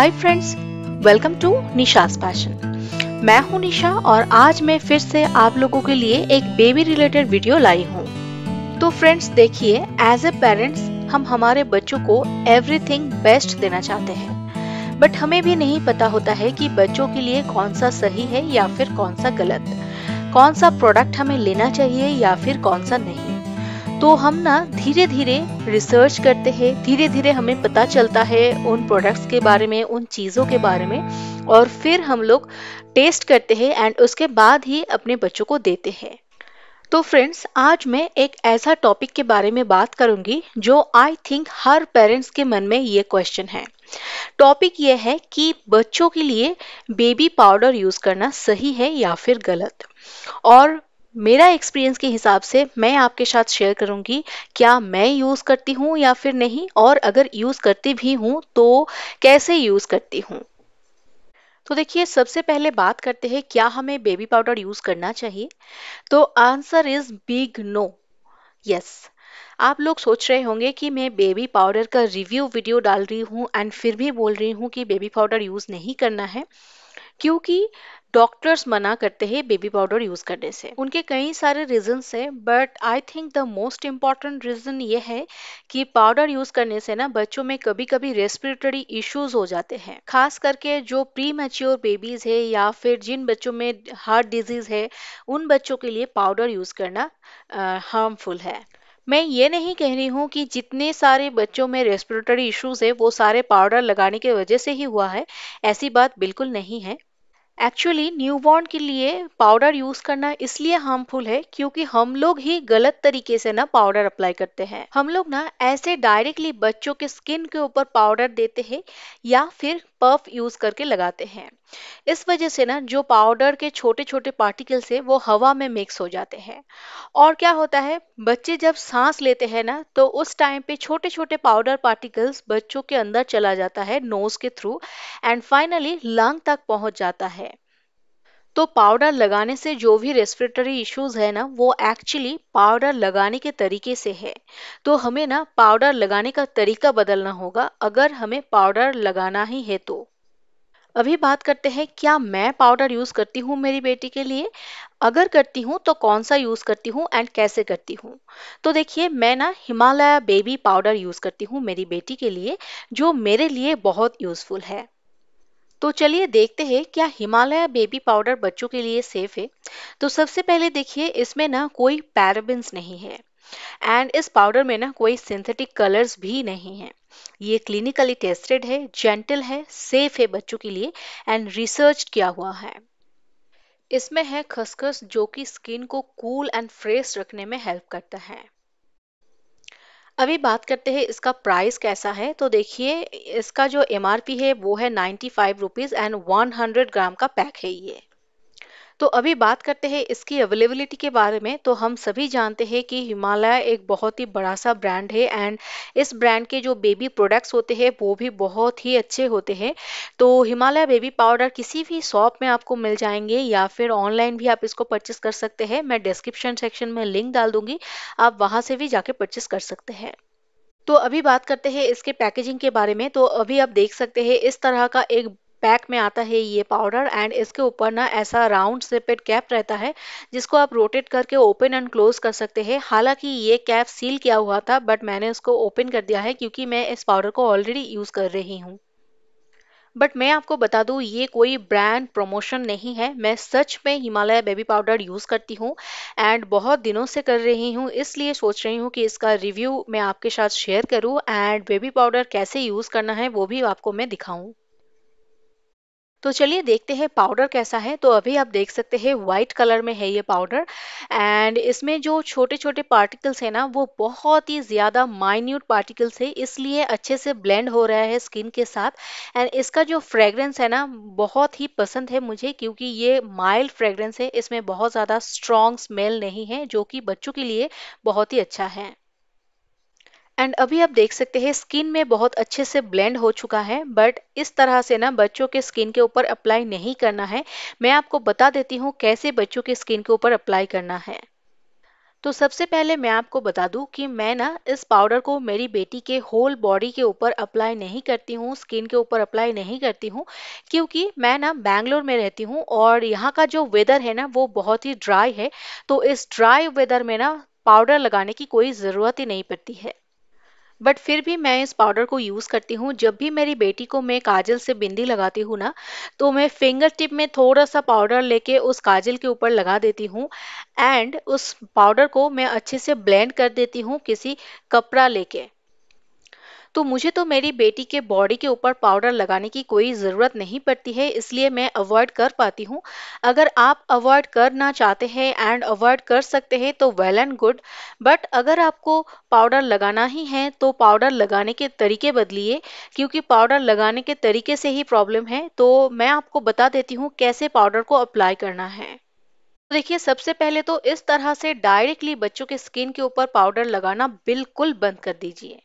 hi friends welcome to Nisha's passion मैं हूं निशा और आज मैं फिर से आप लोगों के लिए एक बेबी रिलेटेड वीडियो लाई हूं तो फ्रेंड्स देखिए एज ए पेरेंट्स हम हमारे बच्चों को एवरीथिंग बेस्ट देना चाहते हैं बट हमें भी नहीं पता होता है कि बच्चों के लिए कौन सा सही है या फिर कौन सा गलत कौन सा प्रोडक्ट हमें लेना चाहिए या फिर कौन सा नहीं तो हम ना धीरे धीरे रिसर्च करते हैं धीरे धीरे हमें पता चलता है उन प्रोडक्ट्स के बारे में उन चीज़ों के बारे में और फिर हम लोग टेस्ट करते हैं एंड उसके बाद ही अपने बच्चों को देते हैं तो फ्रेंड्स आज मैं एक ऐसा टॉपिक के बारे में बात करूंगी जो आई थिंक हर पेरेंट्स के मन में ये क्वेश्चन है टॉपिक ये है कि बच्चों के लिए बेबी पाउडर यूज़ करना सही है या फिर गलत और मेरा एक्सपीरियंस के हिसाब से मैं आपके साथ शेयर करूंगी क्या मैं यूज़ करती हूँ या फिर नहीं और अगर यूज़ करती भी हूँ तो कैसे यूज़ करती हूँ तो देखिए सबसे पहले बात करते हैं क्या हमें बेबी पाउडर यूज़ करना चाहिए तो answer is big no yes आप लोग सोच रहे होंगे कि मैं बेबी पाउडर का रिव्यू वीडियो डाल रही हूँ एंड फिर भी बोल रही हूँ कि बेबी पाउडर यूज़ नहीं करना है क्योंकि डॉक्टर्स मना करते हैं बेबी पाउडर यूज करने से उनके कई सारे रीजन है but I think the most important reason ये है कि पाउडर यूज करने से ना बच्चों में कभी कभी रेस्पिरेटरी इश्यूज हो जाते हैं खास करके जो प्री मेच्योर बेबीज है या फिर जिन बच्चों में हार्ट डिजीज है उन बच्चों के लिए पाउडर यूज करना हार्मफुल है मैं ये नहीं कह रही हूँ कि जितने सारे बच्चों में रेस्पिरेटरी इश्यूज है वो सारे पाउडर लगाने की वजह से ही हुआ है ऐसी बात बिल्कुल नहीं है एक्चुअली न्यूबॉर्न के लिए पाउडर यूज करना इसलिए हार्मफुल है क्योंकि हम लोग ही गलत तरीके से ना पाउडर अप्लाई करते हैं हम लोग ना ऐसे डायरेक्टली बच्चों के स्किन के ऊपर पाउडर देते हैं या फिर पफ यूज करके लगाते हैं इस वजह से ना जो पाउडर के छोटे छोटे पार्टिकल्स है वो हवा में मिक्स हो जाते हैं और क्या होता है बच्चे जब सांस लेते हैं ना तो उस टाइम पे छोटे छोटे पाउडर पार्टिकल्स बच्चों के अंदर चला जाता है नोज के थ्रू एंड फाइनली लंग तक पहुंच जाता है तो पाउडर लगाने से जो भी रेस्पिरेटरी इश्यूज है ना वो एक्चुअली पाउडर लगाने के तरीके से है तो हमें ना पाउडर लगाने का तरीका बदलना होगा अगर हमें पाउडर लगाना ही है तो अभी बात करते हैं क्या मैं पाउडर यूज़ करती हूँ मेरी बेटी के लिए अगर करती हूँ तो कौन सा यूज़ करती हूँ एंड कैसे करती हूँ तो देखिए मैं ना हिमालय बेबी पाउडर यूज़ करती हूँ मेरी बेटी के लिए जो मेरे लिए बहुत यूज़फुल है तो चलिए देखते हैं क्या हिमालय बेबी पाउडर बच्चों के लिए सेफ है तो सबसे पहले देखिए इसमें ना कोई पैराबिन्स नहीं है एंड इस पाउडर में ना कोई सिंथेटिक कलर्स भी नहीं है ये क्लिनिकली टेस्टेड है जेंटल है सेफ है बच्चों के लिए एंड रिसर्च किया हुआ है इसमें है खसखस जो कि स्किन को कूल एंड फ्रेश रखने में हेल्प करता है अभी बात करते हैं इसका प्राइस कैसा है तो देखिए इसका जो एम है वो है ninety five rupees and one hundred gram का पैक है ये तो अभी बात करते हैं इसकी अवेलेबिलिटी के बारे में तो हम सभी जानते हैं कि हिमालय एक बहुत ही बड़ा सा ब्रांड है एंड इस ब्रांड के जो बेबी प्रोडक्ट्स होते हैं वो भी बहुत ही अच्छे होते हैं तो हिमालय बेबी पाउडर किसी भी शॉप में आपको मिल जाएंगे या फिर ऑनलाइन भी आप इसको परचेस कर सकते हैं मैं डिस्क्रिप्शन सेक्शन में लिंक डाल दूंगी आप वहाँ से भी जाके परचेस कर सकते हैं तो अभी बात करते हैं इसके पैकेजिंग के बारे में तो अभी आप देख सकते हैं इस तरह का एक पैक में आता है ये पाउडर एंड इसके ऊपर ना ऐसा राउंड सिपेड कैप रहता है जिसको आप रोटेट करके ओपन एंड क्लोज कर सकते हैं हालांकि ये कैप सील किया हुआ था बट मैंने उसको ओपन कर दिया है क्योंकि मैं इस पाउडर को ऑलरेडी यूज़ कर रही हूँ बट मैं आपको बता दूँ ये कोई ब्रांड प्रमोशन नहीं है मैं सच में हिमालय बेबी पाउडर यूज़ करती हूँ एंड बहुत दिनों से कर रही हूँ इसलिए सोच रही हूँ कि इसका रिव्यू मैं आपके साथ शेयर करूँ एंड बेबी पाउडर कैसे यूज़ करना है वो भी आपको मैं दिखाऊँ तो चलिए देखते हैं पाउडर कैसा है तो अभी आप देख सकते हैं वाइट कलर में है ये पाउडर एंड इसमें जो छोटे छोटे पार्टिकल्स हैं ना वो बहुत ही ज़्यादा माइन्यूट पार्टिकल्स है इसलिए अच्छे से ब्लेंड हो रहा है स्किन के साथ एंड इसका जो फ्रेगरेंस है ना बहुत ही पसंद है मुझे क्योंकि ये माइल्ड फ्रेगरेंस है इसमें बहुत ज़्यादा स्ट्रॉन्ग स्मेल नहीं है जो कि बच्चों के लिए बहुत ही अच्छा है एंड अभी आप देख सकते हैं स्किन में बहुत अच्छे से ब्लेंड हो चुका है बट इस तरह से ना बच्चों के स्किन के ऊपर अप्लाई नहीं करना है मैं आपको बता देती हूँ कैसे बच्चों के स्किन के ऊपर अप्लाई करना है तो सबसे पहले मैं आपको बता दूं कि मैं ना इस पाउडर को मेरी बेटी के होल बॉडी के ऊपर अप्लाई नहीं करती हूँ स्किन के ऊपर अप्लाई नहीं करती हूँ क्योंकि मैं ना बैंगलोर में रहती हूँ और यहाँ का जो वेदर है ना वो बहुत ही ड्राई है तो इस ड्राई वेदर में ना पाउडर लगाने की कोई ज़रूरत ही नहीं पड़ती है बट फिर भी मैं इस पाउडर को यूज़ करती हूँ जब भी मेरी बेटी को मैं काजल से बिंदी लगाती हूँ ना तो मैं फिंगर टिप में थोड़ा सा पाउडर लेके उस काजल के ऊपर लगा देती हूँ एंड उस पाउडर को मैं अच्छे से ब्लेंड कर देती हूँ किसी कपड़ा लेके तो मुझे तो मेरी बेटी के बॉडी के ऊपर पाउडर लगाने की कोई ज़रूरत नहीं पड़ती है इसलिए मैं अवॉइड कर पाती हूँ अगर आप अवॉइड करना चाहते हैं एंड अवॉइड कर सकते हैं तो वेल एंड गुड बट अगर आपको पाउडर लगाना ही है तो पाउडर लगाने के तरीके बदलिए क्योंकि पाउडर लगाने के तरीके से ही प्रॉब्लम है तो मैं आपको बता देती हूँ कैसे पाउडर को अप्लाई करना है तो देखिए सबसे पहले तो इस तरह से डायरेक्टली बच्चों के स्किन के ऊपर पाउडर लगाना बिल्कुल बंद कर दीजिए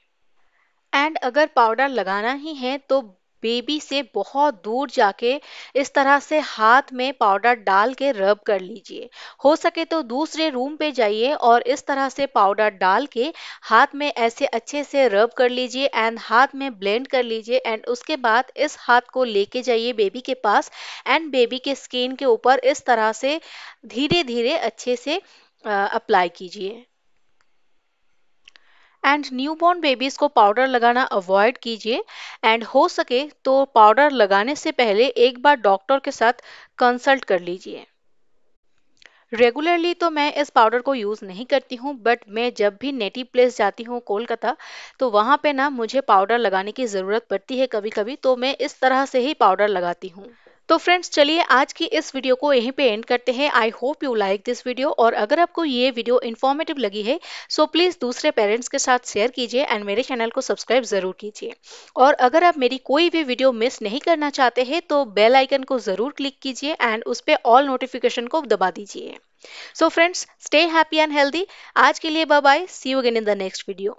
एंड अगर पाउडर लगाना ही है तो बेबी से बहुत दूर जाके इस तरह से हाथ में पाउडर डाल के रब कर लीजिए हो सके तो दूसरे रूम पे जाइए और इस तरह से पाउडर डाल के हाथ में ऐसे अच्छे से रब कर लीजिए एंड हाथ में ब्लेंड कर लीजिए एंड उसके बाद इस हाथ को लेके जाइए बेबी के पास एंड बेबी के स्किन के ऊपर इस तरह से धीरे धीरे अच्छे से अप्लाई कीजिए एंड न्यूबॉर्न बेबीज को पाउडर लगाना अवॉइड कीजिए एंड हो सके तो पाउडर लगाने से पहले एक बार डॉक्टर के साथ कंसल्ट कर लीजिए रेगुलरली तो मैं इस पाउडर को यूज़ नहीं करती हूँ बट मैं जब भी नेटिव प्लेस जाती हूँ कोलकाता तो वहाँ पे ना मुझे पाउडर लगाने की ज़रूरत पड़ती है कभी कभी तो मैं इस तरह से ही पाउडर लगाती हूँ तो फ्रेंड्स चलिए आज की इस वीडियो को यहीं पे एंड करते हैं I hope you like this video और अगर आपको ये वीडियो इन्फॉर्मेटिव लगी है सो so प्लीज़ दूसरे पेरेंट्स के साथ शेयर कीजिए एंड मेरे चैनल को सब्सक्राइब ज़रूर कीजिए और अगर आप मेरी कोई भी वीडियो मिस नहीं करना चाहते हैं तो बेल आइकन को ज़रूर क्लिक कीजिए एंड उस पर ऑल नोटिफिकेशन को दबा दीजिए so friends stay happy and healthy आज के लिए bye bye see you again in the next video